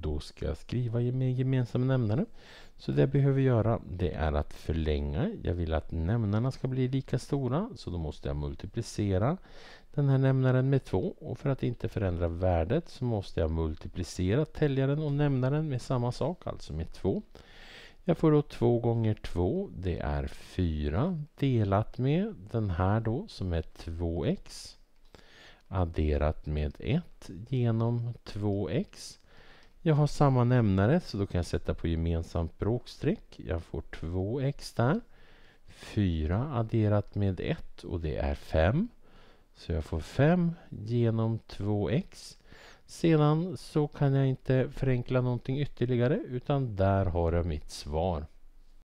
Då ska jag skriva med gemensam nämnare. Så det jag behöver göra det är att förlänga. Jag vill att nämnarna ska bli lika stora så då måste jag multiplicera den här nämnaren med 2 och för att inte förändra värdet så måste jag multiplicera täljaren och nämnaren med samma sak, alltså med 2. Jag får då 2 gånger 2, det är 4 delat med den här då som är 2x adderat med 1 genom 2x jag har samma nämnare så då kan jag sätta på gemensamt bråkstreck. Jag får 2x där. 4 adderat med 1 och det är 5. Så jag får 5 genom 2x. Sedan så kan jag inte förenkla någonting ytterligare utan där har jag mitt svar.